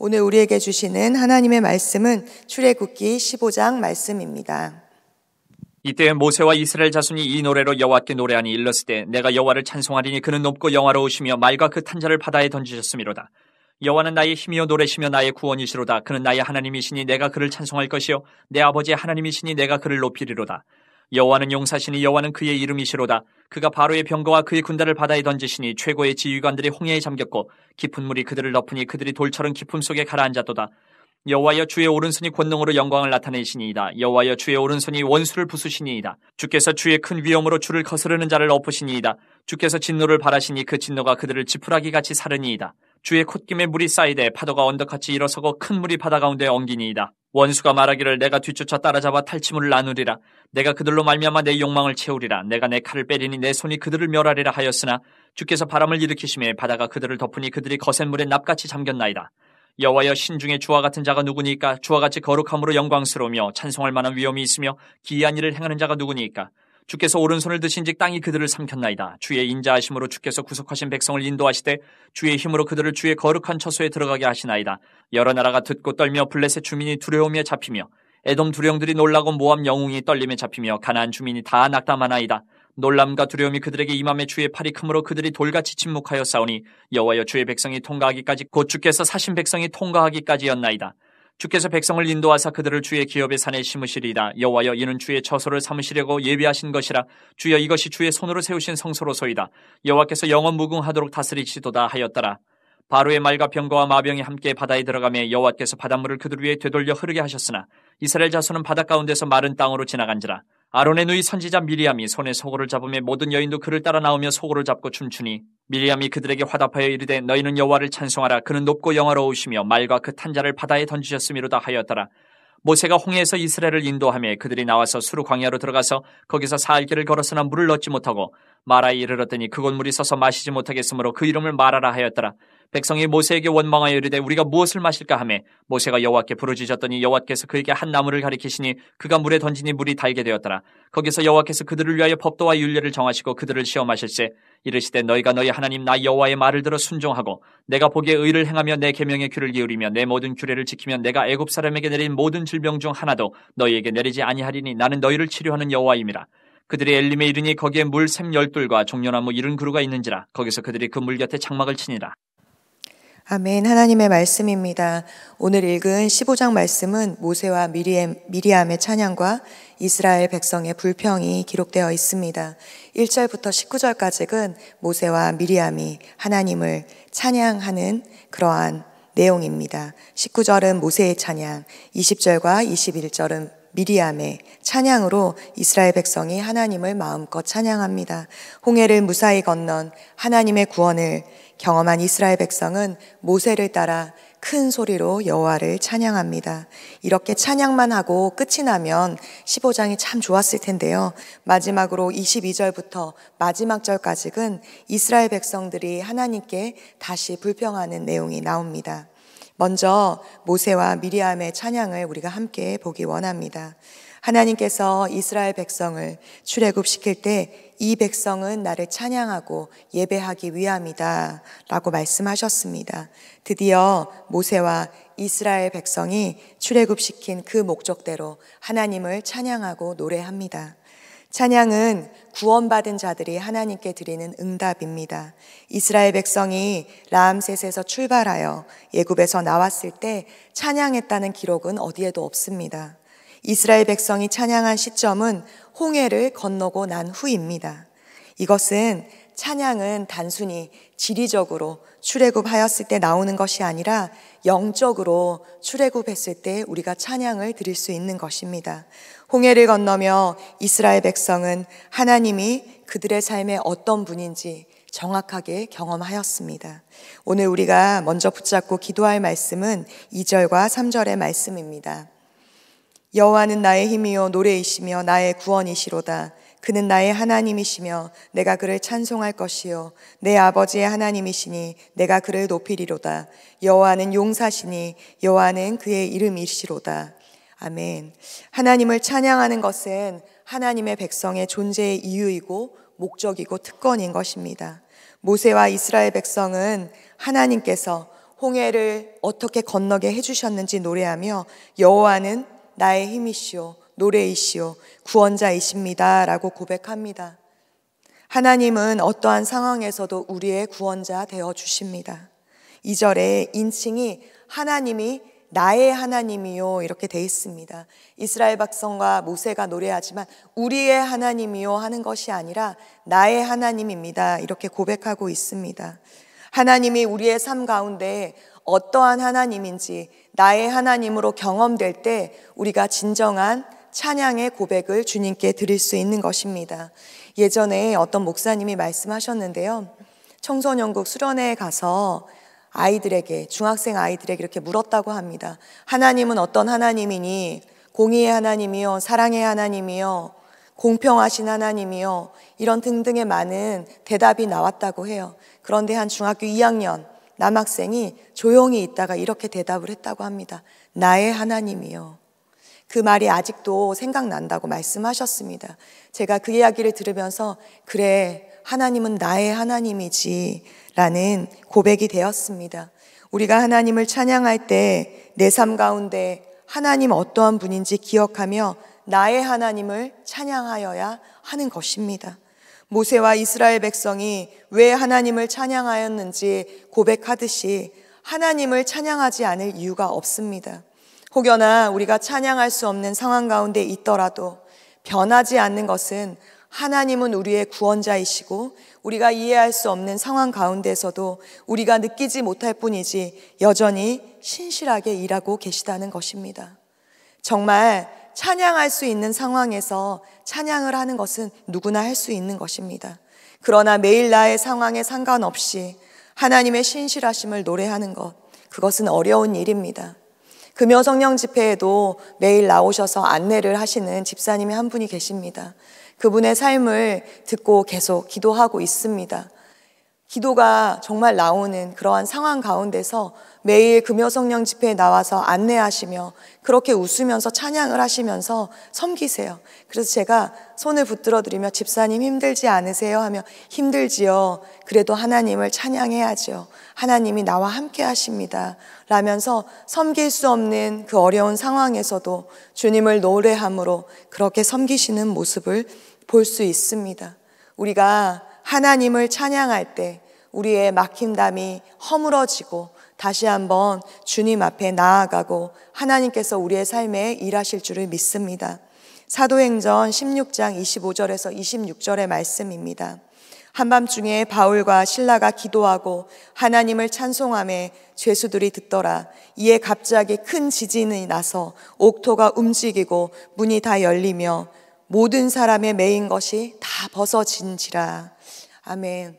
오늘 우리에게 주시는 하나님의 말씀은 출애굽기 15장 말씀입니다. 이때 모세와 이스라엘 자손이 이 노래로 여호와께 노래하니 일렀을 때 내가 여호와를 찬송하리니 그는 높고 영화로우시며 말과 그 탄자를 바다에 던지셨음이로다. 여호와는 나의 힘이요 노래시며 나의 구원이시로다. 그는 나의 하나님이시니 내가 그를 찬송할 것이요 내 아버지 하나님이시니 내가 그를 높이리로다. 여호와는 용사시니 여호와는 그의 이름이시로다. 그가 바로의 병거와 그의 군대를 바다에 던지시니 최고의 지휘관들이 홍해에 잠겼고 깊은 물이 그들을 덮으니 그들이 돌처럼 깊음 속에 가라앉았도다. 여호와여 주의 오른손이 권능으로 영광을 나타내시니이다. 여호와여 주의 오른손이 원수를 부수시니이다. 주께서 주의 큰 위엄으로 주를 거스르는 자를 엎으시니이다. 주께서 진노를 바라시니 그 진노가 그들을 지푸라기 같이 사르니이다. 주의 콧김에 물이 쌓이되 파도가 언덕같이 일어서고 큰 물이 바다 가운데 엉기니이다. 원수가 말하기를 내가 뒤쫓아 따라잡아 탈취물을 나누리라. 내가 그들로 말미암아 내 욕망을 채우리라. 내가 내 칼을 빼리니 내 손이 그들을 멸하리라 하였으나 주께서 바람을 일으키심에 바다가 그들을 덮으니 그들이 거센 물에 납같이 잠겼나이다. 여호와여 신중에 주와 같은 자가 누구니까 주와 같이 거룩함으로 영광스러우며 찬송할 만한 위엄이 있으며 기이한 일을 행하는 자가 누구니까 주께서 오른손을 드신즉 땅이 그들을 삼켰나이다 주의 인자하심으로 주께서 구속하신 백성을 인도하시되 주의 힘으로 그들을 주의 거룩한 처소에 들어가게 하시나이다 여러 나라가 듣고 떨며 블레셋 주민이 두려움에 잡히며 애돔 두령들이 놀라고 모함 영웅이 떨림에 잡히며 가나안 주민이 다 낙담하나이다 놀람과 두려움이 그들에게 임함에 주의 팔이 크므로 그들이 돌같이 침묵하여 싸우니 여호와여 주의 백성이 통과하기까지 곧 주께서 사신 백성이 통과하기까지였나이다. 주께서 백성을 인도하사 그들을 주의 기업의 산에 심으시리이다. 여호와여 이는 주의 처소를 삼으시려고 예비하신 것이라. 주여 이것이 주의 손으로 세우신 성소로소이다. 여호와께서 영원 무궁하도록 다스리시도다 하였더라. 바로의 말과 병거와 마병이 함께 바다에 들어가며 여호와께서 바닷물을 그들 위에 되돌려 흐르게 하셨으나 이스라엘 자손은 바닷 가운데서 마른 땅으로 지나간지라. 아론의 누이 선지자 미리암이 손에 소고를 잡음에 모든 여인도 그를 따라 나오며 소고를 잡고 춤추니 미리암이 그들에게 화답하여 이르되 너희는 여호와를 찬송하라 그는 높고 영화로우시며 말과 그 탄자를 바다에 던지셨음이로다 하였더라 모세가 홍해에서 이스라엘을 인도하며 그들이 나와서 수르 광야로 들어가서 거기서 사흘 길을 걸어서나 물을 넣지 못하고 마라에 이르렀더니 그곳 물이 서서 마시지 못하겠으므로 그 이름을 마라라 하였더라 백성이 모세에게 원망하여 이르되 우리가 무엇을 마실까 하매 모세가 여호와께 부르짖었더니 여호와께서 그에게 한 나무를 가리키시니 그가 물에 던지니 물이 달게 되었더라 거기서 여호와께서 그들을 위하여 법도와 윤례를 정하시고 그들을 시험하실세 이르시되 너희가 너희 하나님 나 여호와의 말을 들어 순종하고 내가 보기에 의를 행하며 내 계명의 귀를 기울이며 내 모든 규례를 지키면 내가 애굽 사람에게 내린 모든 질병 중 하나도 너희에게 내리지 아니하리니 나는 너희를 치료하는 여호와임이라 그들이 엘림에 이르니 거기에 물 샘 열둘과 종려나무 이른 그루가 있는지라 거기서 그들이 그 물 곁에 장막을 치니라 아멘. 하나님의 말씀입니다. 오늘 읽은 15장 말씀은 모세와 미리암, 의 찬양과 이스라엘 백성의 불평이 기록되어 있습니다. 1절부터 19절까지는 모세와 미리암이 하나님을 찬양하는 그러한 내용입니다. 19절은 모세의 찬양, 20절과 21절은 미리암의 찬양으로 이스라엘 백성이 하나님을 마음껏 찬양합니다. 홍해를 무사히 건넌 하나님의 구원을 경험한 이스라엘 백성은 모세를 따라 큰 소리로 여호와를 찬양합니다. 이렇게 찬양만 하고 끝이 나면 15장이 참 좋았을 텐데요. 마지막으로 22절부터 마지막 절까지는 이스라엘 백성들이 하나님께 다시 불평하는 내용이 나옵니다. 먼저 모세와 미리암의 찬양을 우리가 함께 보기 원합니다. 하나님께서 이스라엘 백성을 출애굽시킬 때 이 백성은 나를 찬양하고 예배하기 위함이다 라고 말씀하셨습니다. 드디어 모세와 이스라엘 백성이 출애굽시킨 그 목적대로 하나님을 찬양하고 노래합니다. 찬양은 구원받은 자들이 하나님께 드리는 응답입니다. 이스라엘 백성이 라암셋에서 출발하여 예굽에서 나왔을 때 찬양했다는 기록은 어디에도 없습니다. 이스라엘 백성이 찬양한 시점은 홍해를 건너고 난 후입니다. 이것은 찬양은 단순히 지리적으로 출애굽하였을 때 나오는 것이 아니라 영적으로 출애굽했을 때 우리가 찬양을 드릴 수 있는 것입니다. 홍해를 건너며 이스라엘 백성은 하나님이 그들의 삶의 어떤 분인지 정확하게 경험하였습니다. 오늘 우리가 먼저 붙잡고 기도할 말씀은 2절과 3절의 말씀입니다. 여호와는 나의 힘이요 노래이시며 나의 구원이시로다. 그는 나의 하나님이시며 내가 그를 찬송할 것이요 내 아버지의 하나님이시니 내가 그를 높이리로다. 여호와는 용사시니 여호와는 그의 이름이시로다. 아멘. 하나님을 찬양하는 것은 하나님의 백성의 존재의 이유이고 목적이고 특권인 것입니다. 모세와 이스라엘 백성은 하나님께서 홍해를 어떻게 건너게 해주셨는지 노래하며 여호와는 나의 힘이시오노래이시오 구원자이십니다. 라고 고백합니다. 하나님은 어떠한 상황에서도 우리의 구원자 되어 주십니다. 2절에 인칭이 하나님이 나의 하나님이요 이렇게 돼 있습니다. 이스라엘 백성과 모세가 노래하지만 우리의 하나님이요 하는 것이 아니라 나의 하나님입니다. 이렇게 고백하고 있습니다. 하나님이 우리의 삶 가운데 어떠한 하나님인지 나의 하나님으로 경험될 때 우리가 진정한 찬양의 고백을 주님께 드릴 수 있는 것입니다. 예전에 어떤 목사님이 말씀하셨는데요. 청소년국 수련회에 가서 아이들에게, 중학생 아이들에게 이렇게 물었다고 합니다. 하나님은 어떤 하나님이니? 공의의 하나님이요, 사랑의 하나님이요, 공평하신 하나님이요, 이런 등등의 많은 대답이 나왔다고 해요. 그런데 한 중학교 2학년, 남학생이 조용히 있다가 이렇게 대답을 했다고 합니다. 나의 하나님이요. 그 말이 아직도 생각난다고 말씀하셨습니다. 제가 그 이야기를 들으면서 그래 하나님은 나의 하나님이지 라는 고백이 되었습니다. 우리가 하나님을 찬양할 때 내 삶 가운데 하나님 어떠한 분인지 기억하며 나의 하나님을 찬양하여야 하는 것입니다. 모세와 이스라엘 백성이 왜 하나님을 찬양하였는지 고백하듯이 하나님을 찬양하지 않을 이유가 없습니다. 혹여나 우리가 찬양할 수 없는 상황 가운데 있더라도 변하지 않는 것은 하나님은 우리의 구원자이시고 우리가 이해할 수 없는 상황 가운데서도 우리가 느끼지 못할 뿐이지 여전히 신실하게 일하고 계시다는 것입니다. 정말 찬양할 수 있는 상황에서 찬양을 하는 것은 누구나 할 수 있는 것입니다. 그러나 매일 나의 상황에 상관없이 하나님의 신실하심을 노래하는 것, 그것은 어려운 일입니다. 금요 성령 집회에도 매일 나오셔서 안내를 하시는 집사님이 한 분이 계십니다. 그분의 삶을 듣고 계속 기도하고 있습니다. 기도가 정말 나오는 그러한 상황 가운데서 매일 금요성령 집회에 나와서 안내하시며 그렇게 웃으면서 찬양을 하시면서 섬기세요. 그래서 제가 손을 붙들어 드리며 집사님 힘들지 않으세요? 하며 힘들지요. 그래도 하나님을 찬양해야지요. 하나님이 나와 함께 하십니다. 라면서 섬길 수 없는 그 어려운 상황에서도 주님을 노래함으로 그렇게 섬기시는 모습을 볼 수 있습니다. 우리가 하나님을 찬양할 때 우리의 막힌담이 허물어지고 다시 한번 주님 앞에 나아가고 하나님께서 우리의 삶에 일하실 줄을 믿습니다. 사도행전 16장 25절에서 26절의 말씀입니다. 한밤중에 바울과 신라가 기도하고 하나님을 찬송함에 죄수들이 듣더라. 이에 갑자기 큰 지진이 나서 옥토가 움직이고 문이 다 열리며 모든 사람의 메인 것이 다 벗어진지라. 아멘.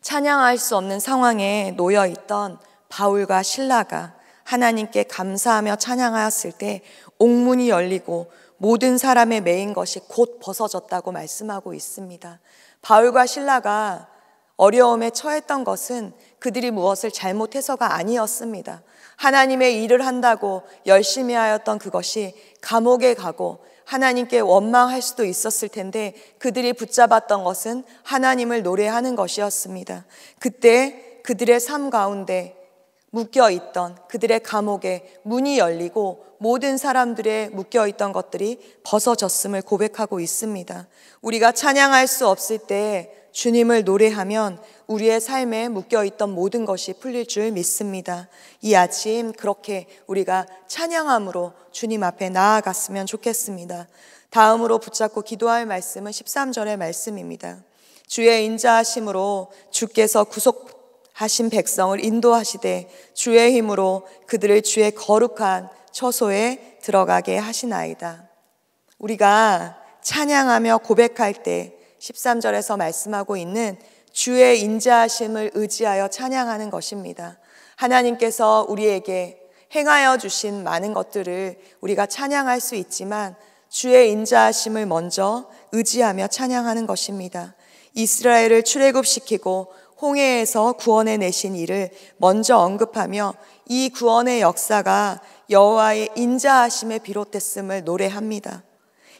찬양할 수 없는 상황에 놓여 있던 바울과 신라가 하나님께 감사하며 찬양하였을 때 옥문이 열리고 모든 사람의 메인 것이 곧 벗어졌다고 말씀하고 있습니다. 바울과 신라가 어려움에 처했던 것은 그들이 무엇을 잘못해서가 아니었습니다. 하나님의 일을 한다고 열심히 하였던 그것이 감옥에 가고 하나님께 원망할 수도 있었을 텐데 그들이 붙잡았던 것은 하나님을 노래하는 것이었습니다. 그때 그들의 삶 가운데 묶여 있던 그들의 감옥에 문이 열리고 모든 사람들의 묶여 있던 것들이 벗어졌음을 고백하고 있습니다. 우리가 찬양할 수 없을 때 주님을 노래하면 우리의 삶에 묶여 있던 모든 것이 풀릴 줄 믿습니다. 이 아침 그렇게 우리가 찬양함으로 주님 앞에 나아갔으면 좋겠습니다. 다음으로 붙잡고 기도할 말씀은 13절의 말씀입니다. 주의 인자하심으로 주께서 구속하신 백성을 인도하시되 주의 힘으로 그들을 주의 거룩한 처소에 들어가게 하시나이다. 우리가 찬양하며 고백할 때 13절에서 말씀하고 있는 주의 인자하심을 의지하여 찬양하는 것입니다. 하나님께서 우리에게 행하여 주신 많은 것들을 우리가 찬양할 수 있지만 주의 인자하심을 먼저 의지하며 찬양하는 것입니다. 이스라엘을 출애굽시키고 홍해에서 구원해 내신 이를 먼저 언급하며 이 구원의 역사가 여호와의 인자하심에 비롯됐음을 노래합니다.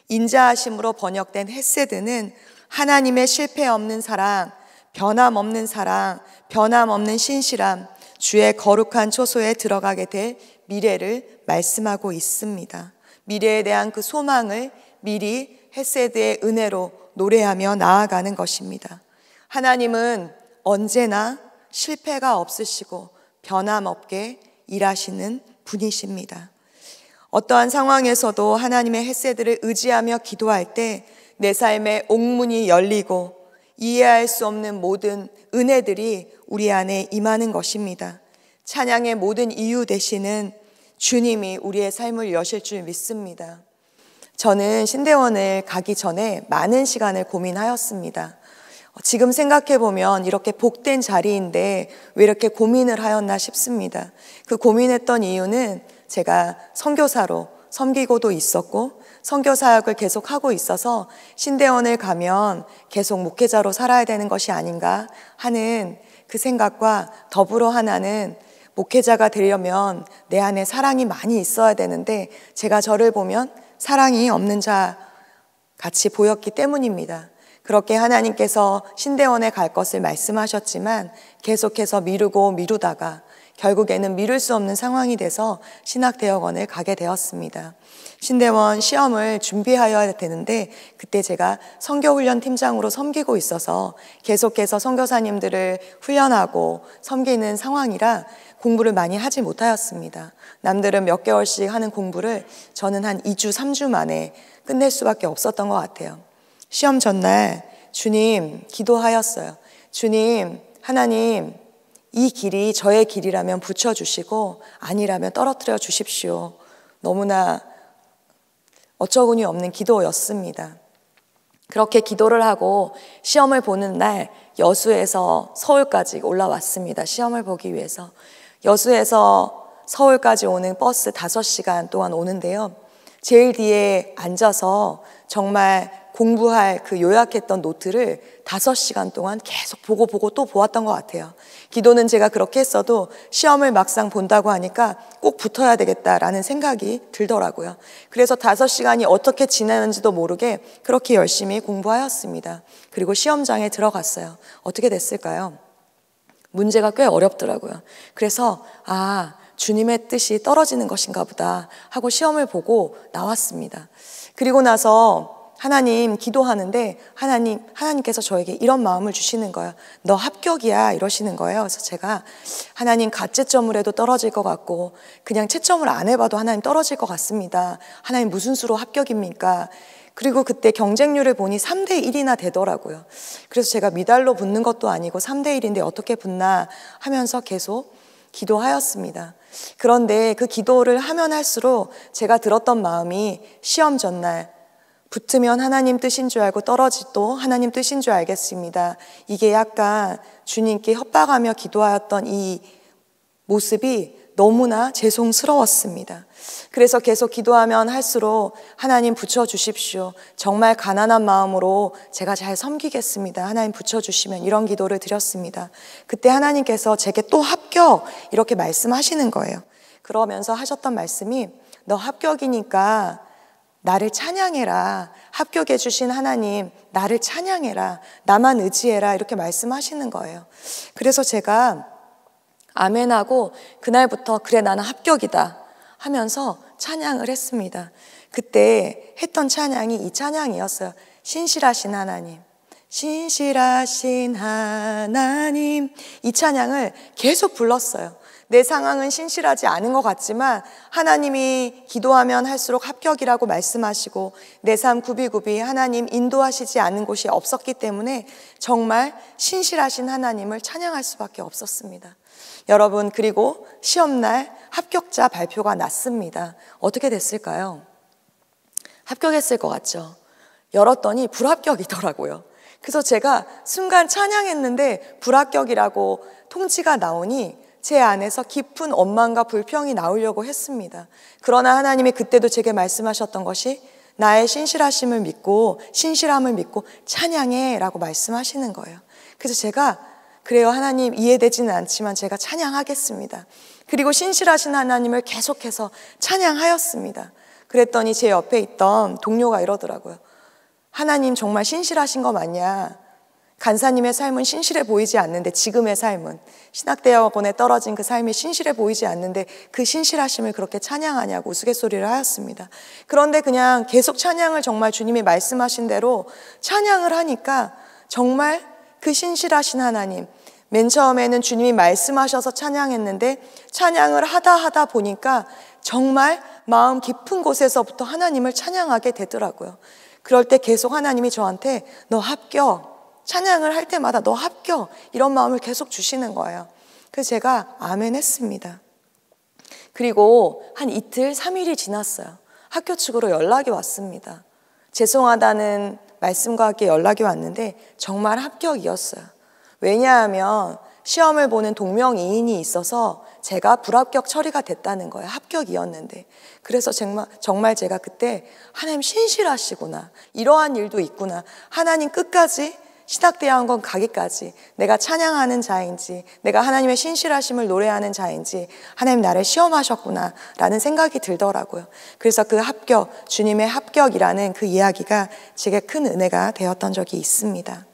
인자하심으로 번역된 헤세드는 하나님의 실패 없는 사랑, 변함없는 사랑, 변함없는 신실함, 주의 거룩한 초소에 들어가게 될 미래를 말씀하고 있습니다. 미래에 대한 그 소망을 미리 헤세드의 은혜로 노래하며 나아가는 것입니다. 하나님은 언제나 실패가 없으시고 변함없게 일하시는 분이십니다. 어떠한 상황에서도 하나님의 헤세드를 의지하며 기도할 때내 삶의 옥문이 열리고 이해할 수 없는 모든 은혜들이 우리 안에 임하는 것입니다. 찬양의 모든 이유 대신은 주님이 우리의 삶을 여실 줄 믿습니다. 저는 신대원을 가기 전에 많은 시간을 고민하였습니다. 지금 생각해보면 이렇게 복된 자리인데 왜 이렇게 고민을 하였나 싶습니다. 그 고민했던 이유는 제가 선교사로 섬기고도 있었고 선교 사역을 계속하고 있어서 신대원을 가면 계속 목회자로 살아야 되는 것이 아닌가 하는 그 생각과 더불어 하나는 목회자가 되려면 내 안에 사랑이 많이 있어야 되는데 제가 저를 보면 사랑이 없는 자 같이 보였기 때문입니다. 그렇게 하나님께서 신대원에 갈 것을 말씀하셨지만 계속해서 미루고 미루다가 결국에는 미룰 수 없는 상황이 돼서 신학대학원을 가게 되었습니다. 신대원 시험을 준비하여야 되는데 그때 제가 선교훈련 팀장으로 섬기고 있어서 계속해서 선교사님들을 훈련하고 섬기는 상황이라 공부를 많이 하지 못하였습니다. 남들은 몇 개월씩 하는 공부를 저는 한 2주, 3주 만에 끝낼 수밖에 없었던 것 같아요. 시험 전날 주님 기도하였어요. 주님, 하나님, 이 길이 저의 길이라면 붙여주시고 아니라면 떨어뜨려 주십시오. 너무나 어처구니 없는 기도였습니다. 그렇게 기도를 하고 시험을 보는 날 여수에서 서울까지 올라왔습니다. 시험을 보기 위해서. 여수에서 서울까지 오는 버스 5시간 동안 오는데요. 제일 뒤에 앉아서 정말 공부할 그 요약했던 노트를 다섯 시간 동안 계속 보고 보고 또 보았던 것 같아요. 기도는 제가 그렇게 했어도 시험을 막상 본다고 하니까 꼭 붙어야 되겠다라는 생각이 들더라고요. 그래서 다섯 시간이 어떻게 지나는지도 모르게 그렇게 열심히 공부하였습니다. 그리고 시험장에 들어갔어요. 어떻게 됐을까요? 문제가 꽤 어렵더라고요. 그래서, 아, 주님의 뜻이 떨어지는 것인가 보다 하고 시험을 보고 나왔습니다. 그리고 나서 하나님 기도하는데 하나님 하나님께서 저에게 이런 마음을 주시는 거예요. 너 합격이야 이러시는 거예요. 그래서 제가 하나님 가채점을해도 떨어질 것 같고 그냥 채점을 안 해봐도 하나님 떨어질 것 같습니다. 하나님 무슨 수로 합격입니까? 그리고 그때 경쟁률을 보니 3대 1이나 되더라고요. 그래서 제가 미달로 붙는 것도 아니고 3대 1인데 어떻게 붙나 하면서 계속 기도하였습니다. 그런데 그 기도를 하면 할수록 제가 들었던 마음이 시험 전날 붙으면 하나님 뜻인 줄 알고 떨어지도 하나님 뜻인 줄 알겠습니다. 이게 약간 주님께 협박하며 기도하였던 이 모습이 너무나 죄송스러웠습니다. 그래서 계속 기도하면 할수록 하나님 붙여주십시오. 정말 가난한 마음으로 제가 잘 섬기겠습니다. 하나님 붙여주시면 이런 기도를 드렸습니다. 그때 하나님께서 제게 또 합격! 이렇게 말씀하시는 거예요. 그러면서 하셨던 말씀이 너 합격이니까 나를 찬양해라. 합격해 주신 하나님, 나를 찬양해라. 나만 의지해라. 이렇게 말씀하시는 거예요. 그래서 제가 아멘하고 그날부터 그래 나는 합격이다 하면서 찬양을 했습니다. 그때 했던 찬양이 이 찬양이었어요. 신실하신 하나님. 신실하신 하나님. 이 찬양을 계속 불렀어요. 내 상황은 신실하지 않은 것 같지만 하나님이 기도하면 할수록 합격이라고 말씀하시고 내 삶 구비구비 하나님 인도하시지 않은 곳이 없었기 때문에 정말 신실하신 하나님을 찬양할 수밖에 없었습니다. 여러분, 그리고 시험날 합격자 발표가 났습니다. 어떻게 됐을까요? 합격했을 것 같죠? 열었더니 불합격이더라고요. 그래서 제가 순간 찬양했는데 불합격이라고 통지가 나오니 제 안에서 깊은 원망과 불평이 나오려고 했습니다. 그러나 하나님이 그때도 제게 말씀하셨던 것이 나의 신실하심을 믿고 신실함을 믿고 찬양해라고 말씀하시는 거예요. 그래서 제가 그래요 하나님 이해되지는 않지만 제가 찬양하겠습니다. 그리고 신실하신 하나님을 계속해서 찬양하였습니다. 그랬더니 제 옆에 있던 동료가 이러더라고요. 하나님 정말 신실하신 거 맞냐? 간사님의 삶은 신실해 보이지 않는데 지금의 삶은 신학대학원에 떨어진 그 삶이 신실해 보이지 않는데 그 신실하심을 그렇게 찬양하냐고 우스갯소리를 하였습니다. 그런데 그냥 계속 찬양을 정말 주님이 말씀하신 대로 찬양을 하니까 정말 그 신실하신 하나님 맨 처음에는 주님이 말씀하셔서 찬양했는데 찬양을 하다 하다 보니까 정말 마음 깊은 곳에서부터 하나님을 찬양하게 되더라고요. 그럴 때 계속 하나님이 저한테 너 합격 찬양을 할 때마다 너 합격 이런 마음을 계속 주시는 거예요. 그래서 제가 아멘 했습니다. 그리고 한 이틀, 3일이 지났어요. 학교 측으로 연락이 왔습니다. 죄송하다는 말씀과 함께 연락이 왔는데 정말 합격이었어요. 왜냐하면 시험을 보는 동명이인이 있어서 제가 불합격 처리가 됐다는 거예요. 합격이었는데. 그래서 정말, 정말 제가 그때 하나님 신실하시구나. 이러한 일도 있구나. 하나님 끝까지 시작되어온 건 가기까지 내가 찬양하는 자인지 내가 하나님의 신실하심을 노래하는 자인지 하나님 나를 시험하셨구나 라는 생각이 들더라고요. 그래서 그 합격, 주님의 합격이라는 그 이야기가 제게 큰 은혜가 되었던 적이 있습니다.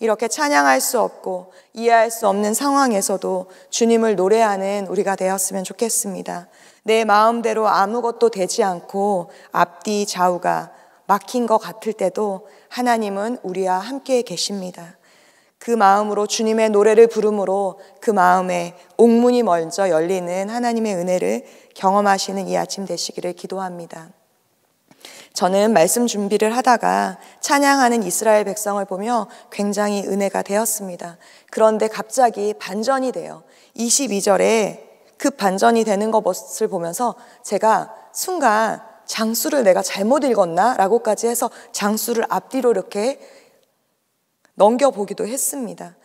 이렇게 찬양할 수 없고 이해할 수 없는 상황에서도 주님을 노래하는 우리가 되었으면 좋겠습니다. 내 마음대로 아무것도 되지 않고 앞뒤 좌우가 막힌 것 같을 때도 하나님은 우리와 함께 계십니다. 그 마음으로 주님의 노래를 부름으로 그 마음에 옥문이 먼저 열리는 하나님의 은혜를 경험하시는 이 아침 되시기를 기도합니다. 저는 말씀 준비를 하다가 찬양하는 이스라엘 백성을 보며 굉장히 은혜가 되었습니다. 그런데 갑자기 반전이 돼요. 22절에 급 그 반전이 되는 것을 보면서 제가 순간 장수를 내가 잘못 읽었나? 라고까지 해서 장수를 앞뒤로 이렇게 넘겨보기도 했습니다.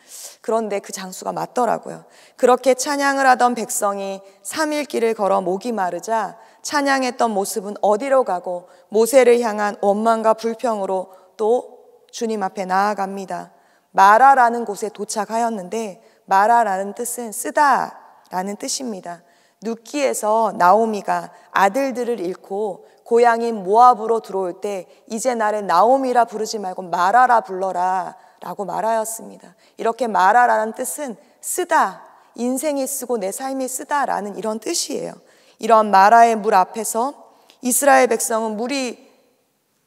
그런데 그 장수가 맞더라고요. 그렇게 찬양을 하던 백성이 3일 길을 걸어 목이 마르자 찬양했던 모습은 어디로 가고 모세를 향한 원망과 불평으로 또 주님 앞에 나아갑니다. 마라라는 곳에 도착하였는데 마라라는 뜻은 쓰다라는 뜻입니다. 누키에서 나오미가 아들들을 잃고 고향인 모압으로 들어올 때 이제 나를 나옴이라 부르지 말고 마라라 불러라 라고 말하였습니다. 이렇게 마라라는 뜻은 쓰다, 인생이 쓰고 내 삶이 쓰다라는 이런 뜻이에요. 이런 마라의 물 앞에서 이스라엘 백성은 물이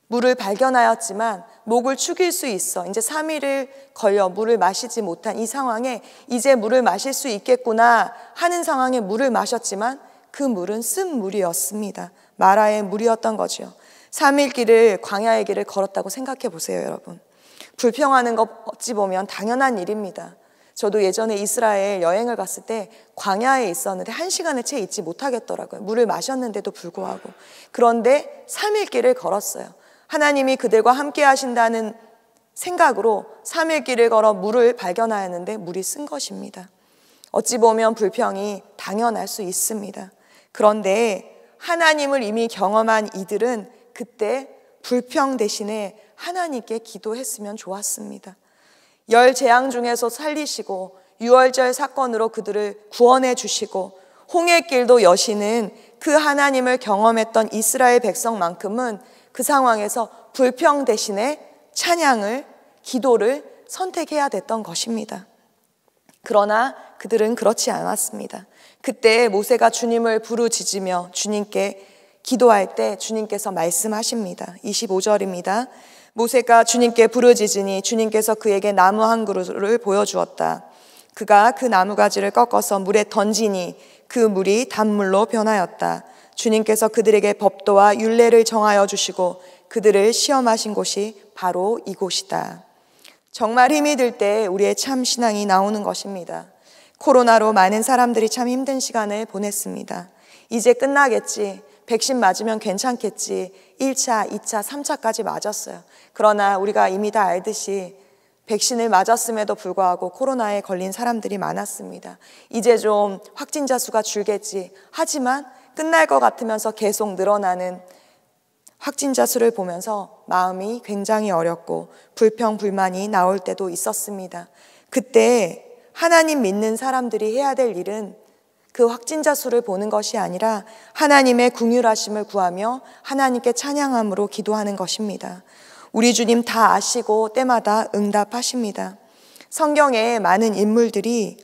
물을 발견하였지만 목을 축일 수 있어 이제 3일을 걸려 물을 마시지 못한 이 상황에 이제 물을 마실 수 있겠구나 하는 상황에 물을 마셨지만 그 물은 쓴 물이었습니다. 마라의 물이었던 거지 3일 길을 광야의 길을 걸었다고 생각해 보세요, 여러분. 불평하는 것 어찌 보면 당연한 일입니다. 저도 예전에 이스라엘 여행을 갔을 때 광야에 있었는데 한 시간에 채 있지 못하겠더라고요. 물을 마셨는데도 불구하고. 그런데 3일 길을 걸었어요. 하나님이 그들과 함께 하신다는 생각으로 3일 길을 걸어 물을 발견하였는데 물이 쓴 것입니다. 어찌 보면 불평이 당연할 수 있습니다. 그런데 하나님을 이미 경험한 이들은 그때 불평 대신에 하나님께 기도했으면 좋았습니다. 열 재앙 중에서 살리시고 유월절 사건으로 그들을 구원해 주시고 홍해길도 여시는 그 하나님을 경험했던 이스라엘 백성만큼은 그 상황에서 불평 대신에 찬양을 기도를 선택해야 됐던 것입니다. 그러나 그들은 그렇지 않았습니다. 그때 모세가 주님을 부르짖으며 주님께 기도할 때 주님께서 말씀하십니다. 25절입니다. 모세가 주님께 부르짖으니 주님께서 그에게 나무 한 그루를 보여주었다. 그가 그 나무 가지를 꺾어서 물에 던지니 그 물이 단물로 변하였다. 주님께서 그들에게 법도와 윤례를 정하여 주시고 그들을 시험하신 곳이 바로 이곳이다. 정말 힘이 들 때 우리의 참 신앙이 나오는 것입니다. 코로나로 많은 사람들이 참 힘든 시간을 보냈습니다. 이제 끝나겠지. 백신 맞으면 괜찮겠지. 1차, 2차, 3차까지 맞았어요. 그러나 우리가 이미 다 알듯이 백신을 맞았음에도 불구하고 코로나에 걸린 사람들이 많았습니다. 이제 좀 확진자 수가 줄겠지. 하지만 끝날 것 같으면서 계속 늘어나는 확진자 수를 보면서 마음이 굉장히 어렵고 불평, 불만이 나올 때도 있었습니다. 그때 하나님 믿는 사람들이 해야 될 일은 그 확진자 수를 보는 것이 아니라 하나님의 궁휼하심을 구하며 하나님께 찬양함으로 기도하는 것입니다. 우리 주님 다 아시고 때마다 응답하십니다. 성경에 많은 인물들이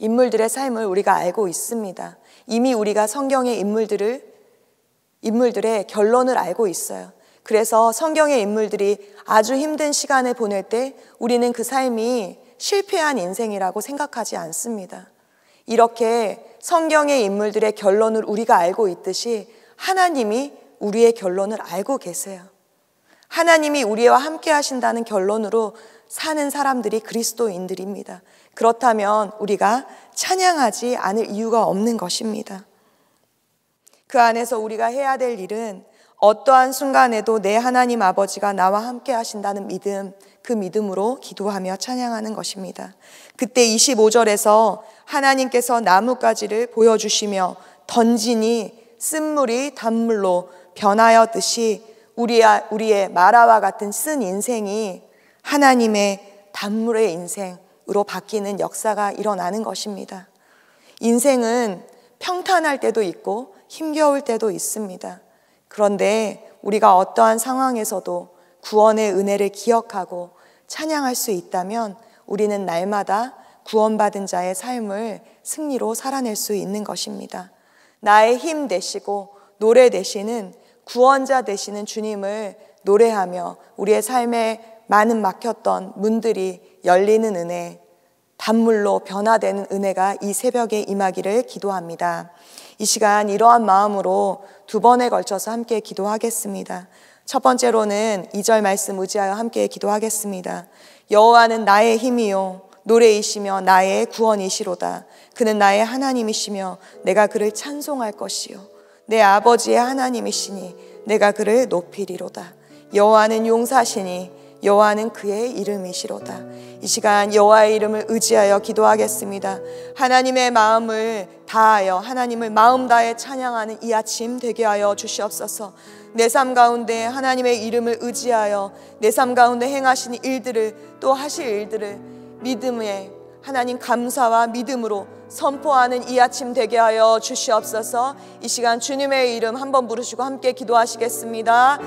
인물들의 삶을 우리가 알고 있습니다. 이미 우리가 성경의 인물들을 인물들의 결론을 알고 있어요. 그래서 성경의 인물들이 아주 힘든 시간을 보낼 때 우리는 그 삶이 실패한 인생이라고 생각하지 않습니다. 이렇게 성경의 인물들의 결론을 우리가 알고 있듯이 하나님이 우리의 결론을 알고 계세요. 하나님이 우리와 함께 하신다는 결론으로 사는 사람들이 그리스도인들입니다. 그렇다면 우리가 찬양하지 않을 이유가 없는 것입니다. 그 안에서 우리가 해야 될 일은 어떠한 순간에도 내 하나님 아버지가 나와 함께 하신다는 믿음, 그 믿음으로 기도하며 찬양하는 것입니다. 그때 25절에서 하나님께서 나뭇가지를 보여주시며 던지니 쓴물이 단물로 변하였듯이 우리의 마라와 같은 쓴 인생이 하나님의 단물의 인생으로 바뀌는 역사가 일어나는 것입니다. 인생은 평탄할 때도 있고 힘겨울 때도 있습니다. 그런데 우리가 어떠한 상황에서도 구원의 은혜를 기억하고 찬양할 수 있다면 우리는 날마다 구원받은 자의 삶을 승리로 살아낼 수 있는 것입니다. 나의 힘 되시고 노래 되시는 구원자 되시는 주님을 노래하며 우리의 삶에 많은 막혔던 문들이 열리는 은혜, 단물로 변화되는 은혜가 이 새벽에 임하기를 기도합니다. 이 시간 이러한 마음으로 두 번에 걸쳐서 함께 기도하겠습니다. 첫 번째로는 이절 말씀 의지하여 함께 기도하겠습니다. 여호와는 나의 힘이요 노래이시며 나의 구원이시로다. 그는 나의 하나님이시며 내가 그를 찬송할 것이요 내 아버지의 하나님이시니 내가 그를 높이리로다. 여호와는 용사시니 여호와는 그의 이름이시로다. 이 시간 여호와의 이름을 의지하여 기도하겠습니다. 하나님의 마음을 다하여 하나님을 마음 다해 찬양하는 이 아침 되게 하여 주시옵소서. 내삶 가운데 하나님의 이름을 의지하여 내 삶 가운데 행하신 일들을 또 하실 일들을 믿음에 하나님 감사와 믿음으로 선포하는 이 아침 되게 하여 주시옵소서 이 시간 주님의 이름 한번 부르시고 함께 기도하시겠습니다.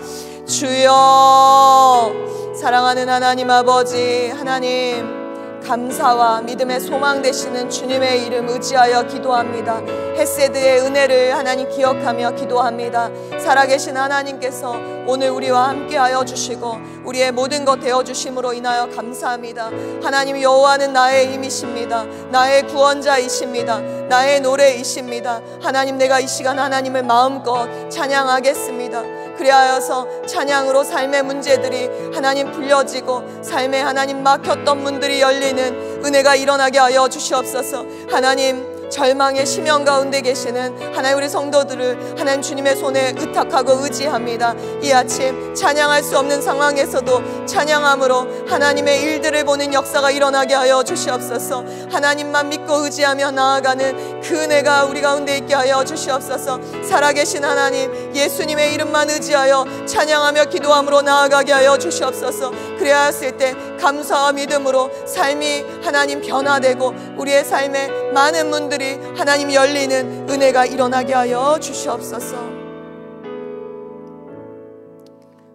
주여 사랑하는 하나님 아버지 하나님 감사와 믿음의 소망 되시는 주님의 이름 의지하여 기도합니다. 헤세드의 은혜를 하나님 기억하며 기도합니다. 살아계신 하나님께서 오늘 우리와 함께하여 주시고 우리의 모든 것 되어 주심으로 인하여 감사합니다. 하나님 여호와는 나의 힘이십니다. 나의 구원자이십니다. 나의 노래이십니다. 하나님 내가 이 시간 하나님을 마음껏 찬양하겠습니다. 그리하여서 찬양으로 삶의 문제들이 하나님 풀려지고 삶에 하나님 막혔던 문들이 열리는 은혜가 일어나게 하여 주시옵소서 하나님 절망의 심연 가운데 계시는 하나님 우리 성도들을 하나님 주님의 손에 의탁하고 의지합니다. 이 아침 찬양할 수 없는 상황에서도 찬양함으로 하나님의 일들을 보는 역사가 일어나게 하여 주시옵소서. 하나님만 믿고 의지하며 나아가는 그은가 우리 가운데 있게 하여 주시옵소서. 살아계신 하나님 예수님의 이름만 의지하여 찬양하며 기도함으로 나아가게 하여 주시옵소서. 그래야 했을 때 감사와 믿음으로 삶이 하나님 변화되고 우리의 삶에 많은 문들이 하나님 열리는 은혜가 일어나게 하여 주시옵소서.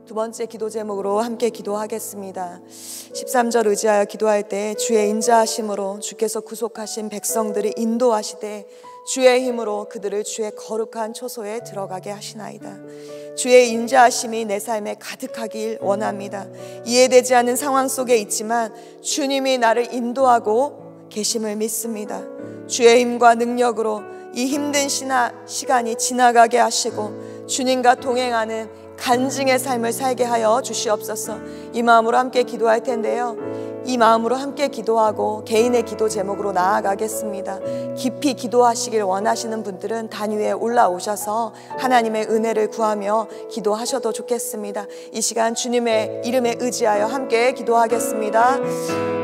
두 번째 기도 제목으로 함께 기도하겠습니다. 13절 의지하여 기도할 때 주의 인자하심으로 주께서 구속하신 백성들이 인도하시되 주의 힘으로 그들을 주의 거룩한 초소에 들어가게 하시나이다. 주의 인자하심이 내 삶에 가득하길 원합니다. 이해되지 않은 상황 속에 있지만 주님이 나를 인도하고 계심을 믿습니다. 주의 힘과 능력으로 이 힘든 시나 시간이 지나가게 하시고 주님과 동행하는 간증의 삶을 살게 하여 주시옵소서. 이 마음으로 함께 기도할 텐데요. 이 마음으로 함께 기도하고 개인의 기도 제목으로 나아가겠습니다. 깊이 기도하시길 원하시는 분들은 단위에 올라오셔서 하나님의 은혜를 구하며 기도하셔도 좋겠습니다. 이 시간 주님의 이름에 의지하여 함께 기도하겠습니다.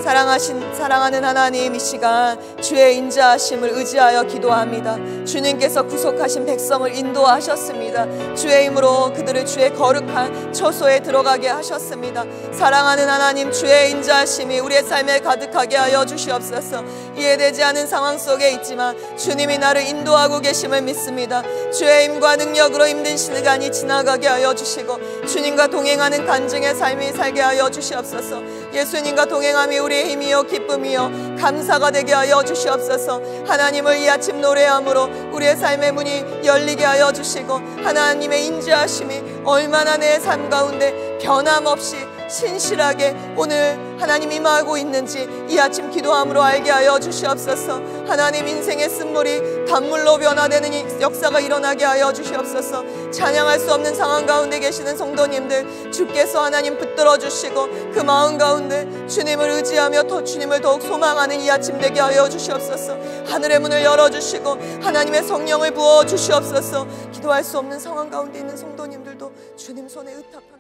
사랑하신 사랑하는 하나님 이 시간 주의 인자하심을 의지하여 기도합니다. 주님께서 구속하신 백성을 인도하셨습니다. 주의 힘으로 그들을 주의 거룩한 처소에 들어가게 하셨습니다. 사랑하는 하나님 주의 인자하심 하님이 우리의 삶에 가득하게 하여 주시옵소서 이해되지 않은 상황 속에 있지만 주님이 나를 인도하고 계심을 믿습니다 주의 힘과 능력으로 힘든 시간이 지나가게 하여 주시고 주님과 동행하는 간증의 삶이 살게 하여 주시옵소서 예수님과 동행함이 우리의 힘이요 기쁨이요 감사가 되게 하여 주시옵소서 하나님을 이 아침 노래함으로 우리의 삶의 문이 열리게 하여 주시고 하나님의 인지하심이 얼마나 내 삶 가운데 변함없이 신실하게 오늘 하나님 임하고 있는지 이 아침 기도함으로 알게 하여 주시옵소서 하나님 인생의 쓴물이 단물로 변화되는 역사가 일어나게 하여 주시옵소서 찬양할 수 없는 상황 가운데 계시는 성도님들 주께서 하나님 붙들어 주시고 그 마음 가운데 주님을 의지하며 더 주님을 더욱 소망하는 이 아침 되게 하여 주시옵소서 하늘의 문을 열어주시고 하나님의 성령을 부어 주시옵소서 기도할 수 없는 상황 가운데 있는 성도님들도 주님 손에 의탁합니다